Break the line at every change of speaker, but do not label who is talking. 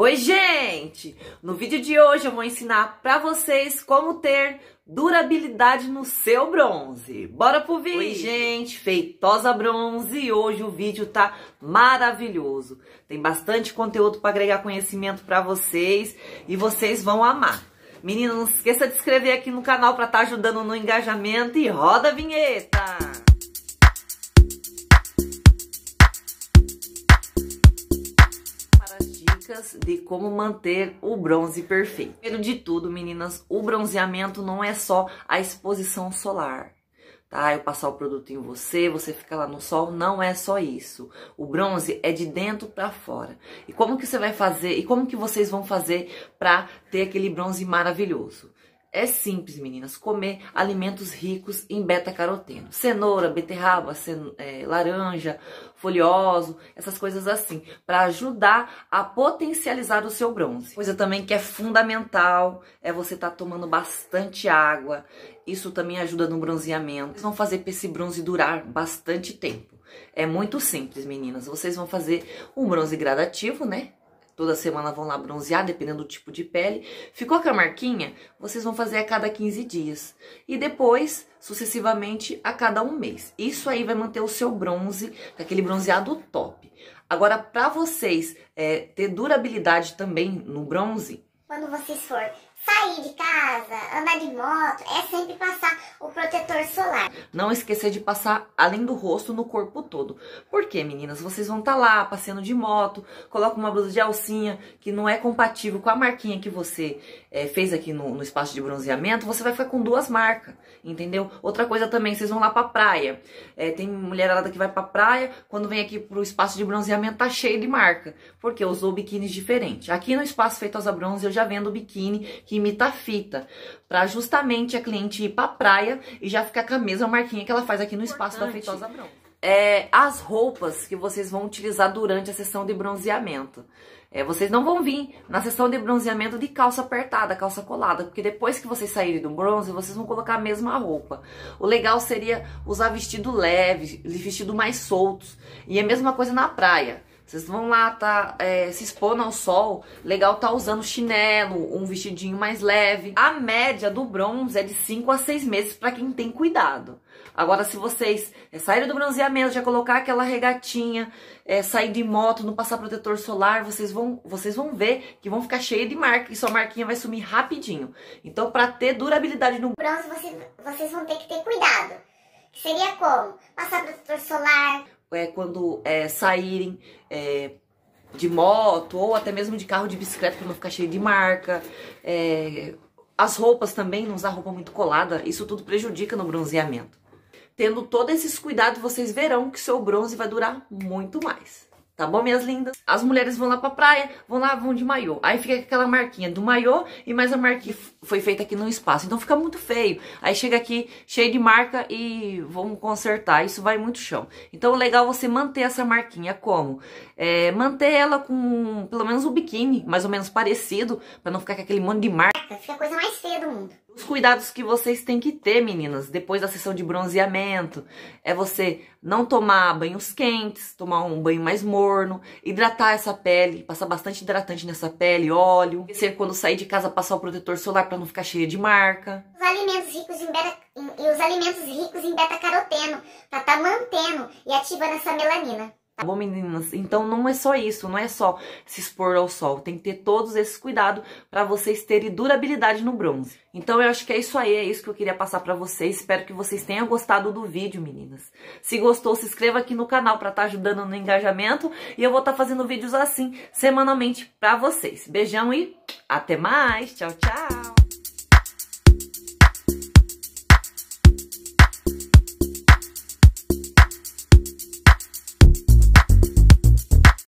Oi, gente! No vídeo de hoje eu vou ensinar para vocês como ter durabilidade no seu bronze. Bora pro vídeo! Oi, gente! Feitosa Bronze! E hoje o vídeo tá maravilhoso. Tem bastante conteúdo para agregar conhecimento para vocês e vocês vão amar. Menina, não esqueça de se inscrever aqui no canal para estar tá ajudando no engajamento e roda a vinheta! dicas de como manter o bronze perfeito. Primeiro de tudo, meninas, o bronzeamento não é só a exposição solar tá? Eu passar o produto em você, você fica lá no sol, não é só isso. O bronze é de dentro para fora. E como que você vai fazer? E como que vocês vão fazer para ter aquele bronze maravilhoso? É simples, meninas, comer alimentos ricos em beta-caroteno. Cenoura, beterraba, cen é, laranja, folhoso, essas coisas assim, para ajudar a potencializar o seu bronze. Coisa também que é fundamental é você estar tá tomando bastante água. Isso também ajuda no bronzeamento. Vocês vão fazer para esse bronze durar bastante tempo. É muito simples, meninas. Vocês vão fazer um bronze gradativo, né? toda semana vão lá bronzear, dependendo do tipo de pele. Ficou com a marquinha? Vocês vão fazer a cada 15 dias. E depois, sucessivamente, a cada um mês. Isso aí vai manter o seu bronze, aquele bronzeado top. Agora, para vocês é, ter durabilidade também no bronze, quando vocês for sair de casa, andar de moto, é sempre passar o protetor solar. Não esquecer de passar além do rosto no corpo todo. Porque, meninas? Vocês vão estar tá lá passeando de moto, coloca uma blusa de alcinha que não é compatível com a marquinha que você é, fez aqui no, no, espaço de bronzeamento, você vai ficar com duas marcas, entendeu? Outra coisa também, vocês vão lá pra praia. É, tem mulherada que vai pra praia, quando vem aqui pro espaço de bronzeamento tá cheio de marca, porque usou biquínis diferentes. Aqui no espaço feito Feitosa Bronze eu já já vendo biquíni que imita fita, para justamente a cliente ir pra praia e já ficar com a mesma marquinha que ela faz aqui no espaço da Feitosa Brown. É, as roupas que vocês vão utilizar durante a sessão de bronzeamento. É, vocês não vão vir na sessão de bronzeamento de calça apertada, calça colada, porque depois que vocês saírem do bronze, vocês vão colocar a mesma roupa. O legal seria usar vestido leve, vestido mais soltos. E a mesma coisa na praia. Vocês vão lá tá, é, se expondo ao sol, legal tá usando chinelo, um vestidinho mais leve. A média do bronze é de 5 a 6 meses para quem tem cuidado. Agora, se vocês é, saírem do bronzeamento, já colocar aquela regatinha, é, sair de moto, não passar protetor solar, vocês vão, vocês vão ver que vão ficar cheio de marca e sua marquinha vai sumir rapidinho. Então, para ter durabilidade no bronze, vocês, vocês vão ter que ter cuidado. Seria como? Passar protetor solar, é, quando é, saírem é, de moto ou até mesmo de carro de bicicleta para não ficar cheio de marca. É, as roupas também, não usar roupa muito colada, isso tudo prejudica no bronzeamento. Tendo todos esses cuidados, vocês verão que seu bronze vai durar muito mais. Tá bom, minhas lindas? As mulheres vão lá pra praia, vão lá, vão de maiô. Aí fica aquela marquinha do maiô e mais a marquinha foi feita aqui no espaço. Então fica muito feio. Aí chega aqui cheio de marca e vão consertar. Isso vai muito chão. Então legal é você manter essa marquinha como? É, manter ela com pelo menos um biquíni, mais ou menos parecido, pra não ficar com aquele monte de marca. Fica a coisa mais feia do mundo. Os cuidados que vocês têm que ter, meninas, depois da sessão de bronzeamento, é você não tomar banhos quentes, tomar um banho mais morno, hidratar essa pele, passar bastante hidratante nessa pele, óleo, ser quando sair de casa passar o protetor solar para não ficar cheia de marca. Os alimentos ricos em beta em, e os alimentos ricos em beta-caroteno, para tá mantendo e ativando essa melanina. Tá bom, meninas? Então não é só isso, não é só se expor ao sol. Tem que ter todos esses cuidados para vocês terem durabilidade no bronze. Então eu acho que é isso aí, é isso que eu queria passar para vocês. Espero que vocês tenham gostado do vídeo, meninas. Se gostou, se inscreva aqui no canal para estar tá ajudando no engajamento. E eu vou estar tá fazendo vídeos assim, semanalmente, para vocês. Beijão e até mais! Tchau, tchau!